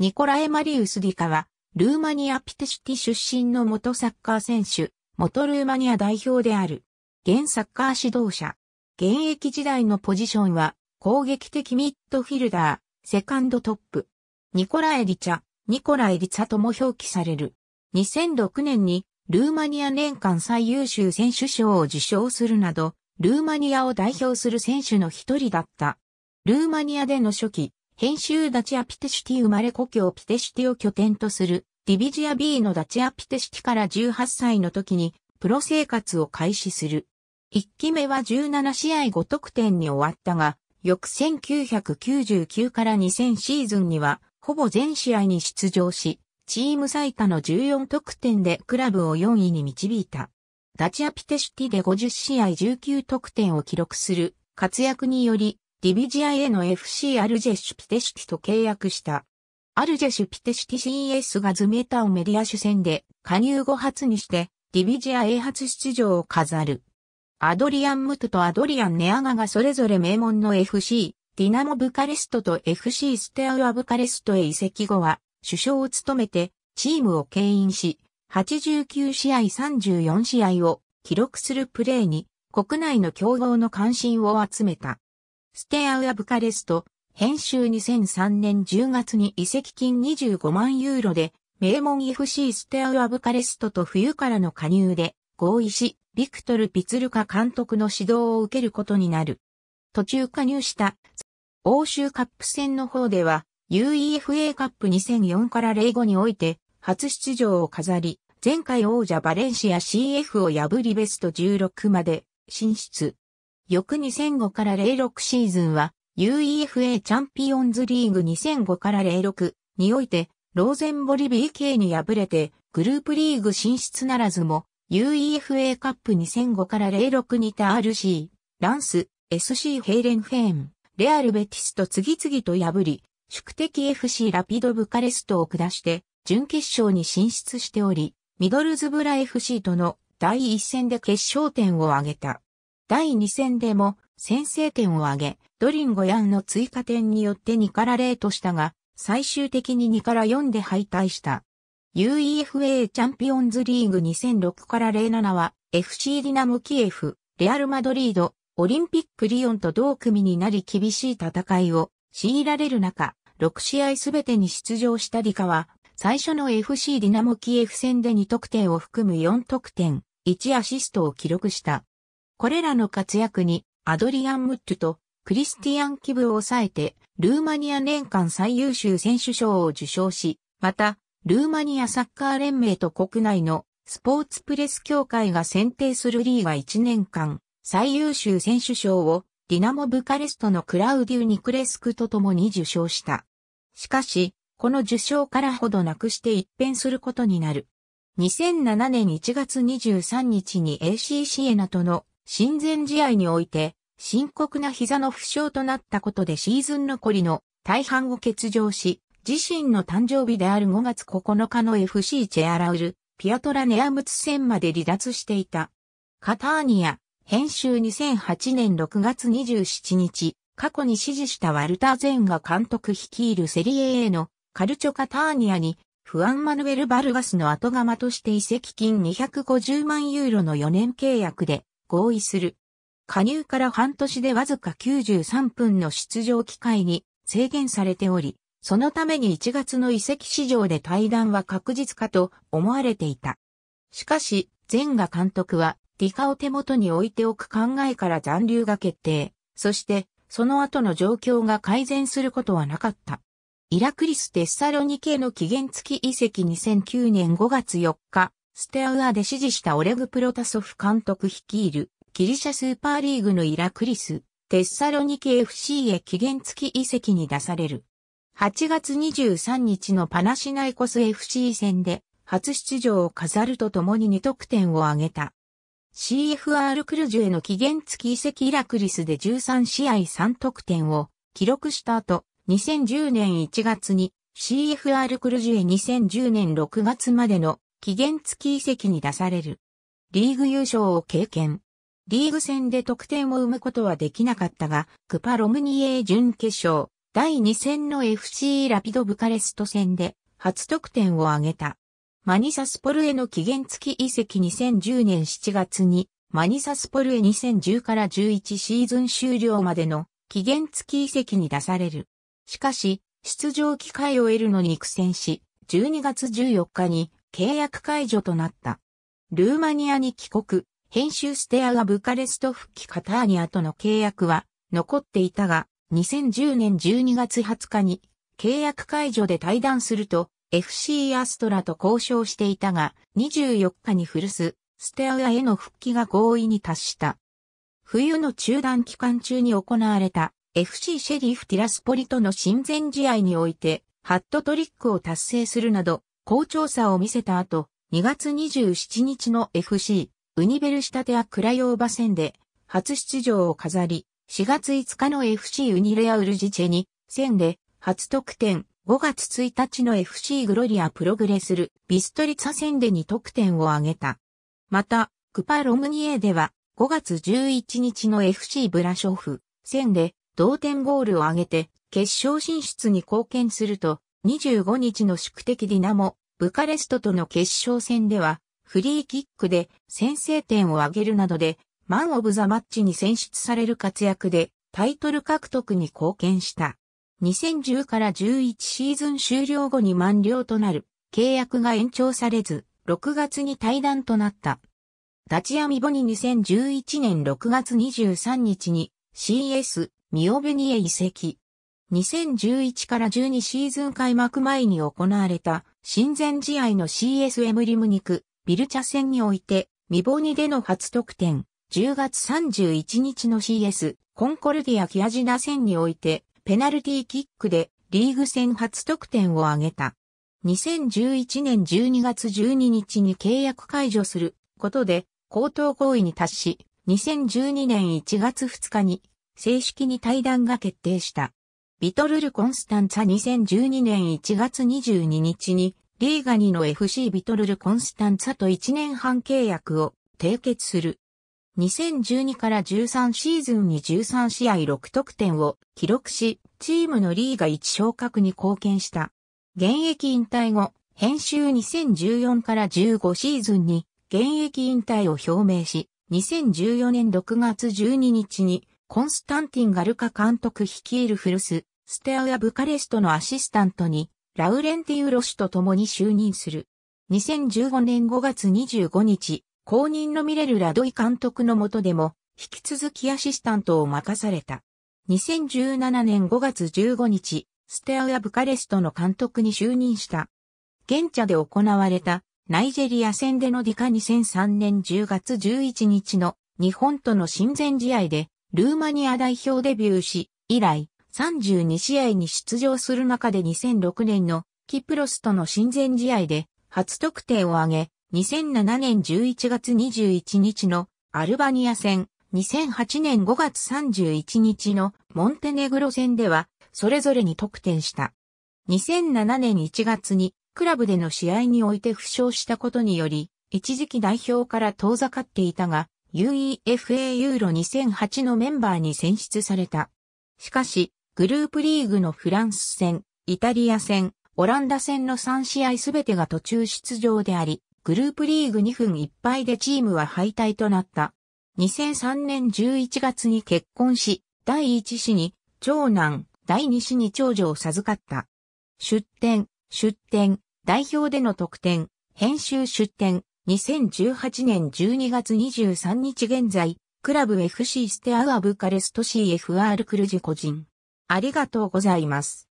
ニコラエ・マリウス・ディカは、ルーマニア・ピテシティ出身の元サッカー選手、元ルーマニア代表である。現サッカー指導者。現役時代のポジションは、攻撃的ミッドフィルダー、セカンドトップ。ニコラ・エリチャ、ニコラ・エリツァとも表記される。2006年に、ルーマニア年間最優秀選手賞を受賞するなど、ルーマニアを代表する選手の一人だった。ルーマニアでの初期、編集ダチア・ピテシュティ生まれ故郷ピテシュティを拠点とするディビジア B のダチア・ピテシュティから18歳の時にプロ生活を開始する。1期目は17試合5得点に終わったが、翌1999から2000シーズンにはほぼ全試合に出場し、チーム最多の14得点でクラブを4位に導いた。ダチア・ピテシュティで50試合19得点を記録する活躍により、ディビジアへの FC アルジェシュピテシティと契約した。アルジェシュピテシティ CS がズメタをメディア主戦で加入後初にしてディビジア A 初出場を飾る。アドリアン・ムトとアドリアン・ネアガがそれぞれ名門の FC、ディナモ・ブカレストと FC ステアウア・ブカレストへ移籍後は、首相を務めて、チームを牽引し、89試合34試合を記録するプレーに、国内の競合の関心を集めた。ステアウアブカレスト、編集2003年10月に移籍金25万ユーロで、名門 FC ステアウアブカレストと冬からの加入で合意し、ビクトル・ピツルカ監督の指導を受けることになる。途中加入した欧州カップ戦の方では UEFA カップ2004から05において初出場を飾り、前回王者バレンシア CF を破りベスト16まで進出。翌2005から06シーズンは UEFA チャンピオンズリーグ2005から06においてローゼンボリ BK に敗れてグループリーグ進出ならずも UEFA カップ2005から06にた RC、ランス、SC ヘイレンフェーン、レアルベティスと次々と破り、宿敵 FC ラピドブカレストを下して準決勝に進出しており、ミドルズブラ FC との第一戦で決勝点を挙げた。第2戦でも先制点を挙げ、ドリンゴヤンの追加点によって2から0としたが、最終的に2から4で敗退した。UEFA チャンピオンズリーグ2006から07は FC ディナモキエフ、レアルマドリード、オリンピックリオンと同組になり厳しい戦いを強いられる中、6試合すべてに出場したリカは、最初の FC ディナモキエフ戦で2得点を含む4得点、1アシストを記録した。これらの活躍にアドリアン・ムッチュとクリスティアン・キブを抑えて、ルーマニア年間最優秀選手賞を受賞し、また、ルーマニアサッカー連盟と国内のスポーツプレス協会が選定するリーガ1年間最優秀選手賞をディナモ・ブカレストのクラウディュ・ニクレスクと共に受賞した。しかし、この受賞からほどなくして一変することになる。2007年1月23日に AC シエナとの親善試合において、深刻な膝の負傷となったことでシーズン残りの大半を欠場し、自身の誕生日である5月9日の FC チェアラウル、ピアトラネアムツ戦まで離脱していた。カターニア、編集2008年6月27日、過去に支持したワルターゼンが監督率いるセリエ A のカルチョカターニアに、フアンマヌエル・バルガスの後釜として移籍金250万ユーロの4年契約で合意する。加入から半年でわずか93分の出場機会に制限されており、そのために1月の移籍市場で対談は確実かと思われていた。しかし、前賀監督は、ディカを手元に置いておく考えから残留が決定。そして、その後の状況が改善することはなかった。イラクリス・テッサロニケの期限付き移籍2009年5月4日、ステアウアで支持したオレグ・プロタソフ監督率いるギリシャスーパーリーグのイラクリス、テッサロニキ FC へ期限付き移籍に出される。8月23日のパナシナイコス FC 戦で初出場を飾るとともに2得点を挙げた。CFR クルジュへの期限付き移籍イラクリスで13試合3得点を記録した後、2010年1月に CFR クルジュへ2010年6月までの期限付き移籍に出される。リーグ優勝を経験。リーグ戦で得点を生むことはできなかったが、クパ・ロムニエー準決勝、第2戦の FC ラピド・ブカレスト戦で初得点を挙げた。マニサスポルへの期限付き移籍2010年7月に、マニサスポルへ2010から11シーズン終了までの期限付き移籍に出される。しかし、出場機会を得るのに苦戦し、12月14日に契約解除となった。ルーマニアに帰国、編集ステアがブカレスト復帰カターニアとの契約は残っていたが、2010年12月20日に契約解除で対談すると FC アストラと交渉していたが、24日に古巣、ステアアへの復帰が合意に達した。冬の中断期間中に行われた FC シェリフ・ティラスポリとの親善試合において、ハットトリックを達成するなど、好調さを見せた後、2月27日の FC、ウニベルシタテアクラヨーバ戦で、初出場を飾り、4月5日の FC ウニレアウルジチェに、戦で、初得点、5月1日の FC グロリアプログレスル、ビストリツァ戦で2得点を挙げた。また、クパロムニエでは、5月11日の FC ブラショフ、戦で、同点ゴールを挙げて、決勝進出に貢献すると、25日の宿敵ディナモ、ブカレストとの決勝戦では、フリーキックで先制点を挙げるなどで、マン・オブ・ザ・マッチに選出される活躍で、タイトル獲得に貢献した。2010から11シーズン終了後に満了となる、契約が延長されず、6月に退団となった。ダチアミボに2011年6月23日に CS ミオベニエ移籍。2011から12シーズン開幕前に行われた親善試合の CSM リムニク、ビルチャ戦において、ミボニでの初得点、10月31日の CS、コンコルディア・キアジナ戦において、ペナルティーキックでリーグ戦初得点を挙げた。2011年12月12日に契約解除することで、口頭合意に達し、2012年1月2日に正式に対談が決定した。ビトルル・コンスタンツァ2012年1月22日に、リーガニの FC ビトルル・コンスタンツァと1年半契約を締結する。2012から13シーズンに13試合6得点を記録し、チームのリーガ1昇格に貢献した。現役引退後、編集2014から15シーズンに現役引退を表明し、2014年6月12日にコンスタンティン・ガルカ監督率いる古巣ステアやブカレストのアシスタントに、ラウレンティウロ氏と共に就任する。2015年5月25日、後任のミレル・ラドイ監督の下でも、引き続きアシスタントを任された。2017年5月15日、ステアやブカレストの監督に就任した。現地で行われたナイジェリア戦でのディカ2003年10月11日の日本との親善試合でルーマニア代表デビューし、以来32試合に出場する中で2006年のキプロスとの親善試合で初得点を挙げ、2007年11月21日のアルバニア戦、2008年5月31日のモンテネグロ戦では、それぞれに得点した。2007年1月にクラブでの試合において負傷したことにより、一時期代表から遠ざかっていたが、UEFA ユーロ2008のメンバーに選出された。しかし、グループリーグのフランス戦、イタリア戦、オランダ戦の3試合すべてが途中出場であり、グループリーグ2分1敗でチームは敗退となった。2003年11月に結婚し、第1子に長男、第2子に長女を授かった。出展、出展、代表での得点、編集出展、2018年12月23日現在、クラブ FC ステアアブカレスト CFR クルジ個人。ありがとうございます。